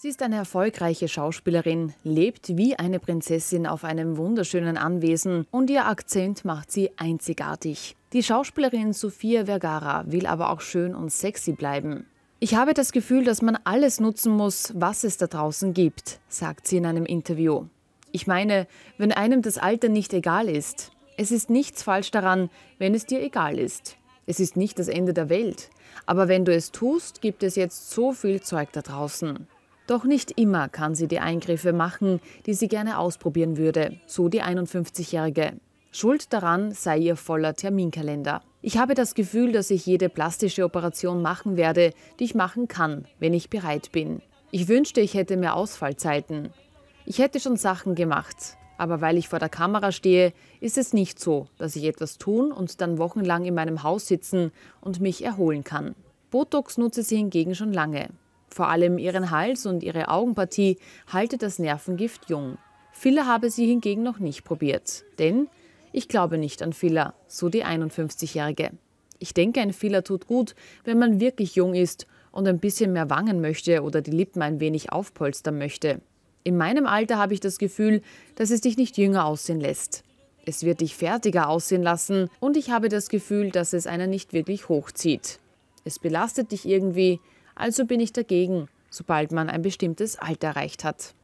Sie ist eine erfolgreiche Schauspielerin, lebt wie eine Prinzessin auf einem wunderschönen Anwesen und ihr Akzent macht sie einzigartig. Die Schauspielerin Sofia Vergara will aber auch schön und sexy bleiben. Ich habe das Gefühl, dass man alles nutzen muss, was es da draußen gibt, sagt sie in einem Interview. Ich meine, wenn einem das Alter nicht egal ist. Es ist nichts falsch daran, wenn es dir egal ist. Es ist nicht das Ende der Welt. Aber wenn du es tust, gibt es jetzt so viel Zeug da draußen. Doch nicht immer kann sie die Eingriffe machen, die sie gerne ausprobieren würde, so die 51-Jährige. Schuld daran sei ihr voller Terminkalender. Ich habe das Gefühl, dass ich jede plastische Operation machen werde, die ich machen kann, wenn ich bereit bin. Ich wünschte, ich hätte mehr Ausfallzeiten. Ich hätte schon Sachen gemacht, aber weil ich vor der Kamera stehe, ist es nicht so, dass ich etwas tun und dann wochenlang in meinem Haus sitzen und mich erholen kann. Botox nutze sie hingegen schon lange. Vor allem ihren Hals und ihre Augenpartie halte das Nervengift jung. Filler habe sie hingegen noch nicht probiert, denn ich glaube nicht an Filler, so die 51-Jährige. Ich denke, ein Filler tut gut, wenn man wirklich jung ist und ein bisschen mehr Wangen möchte oder die Lippen ein wenig aufpolstern möchte. In meinem Alter habe ich das Gefühl, dass es dich nicht jünger aussehen lässt. Es wird dich fertiger aussehen lassen und ich habe das Gefühl, dass es einer nicht wirklich hochzieht. Es belastet dich irgendwie also bin ich dagegen, sobald man ein bestimmtes Alter erreicht hat.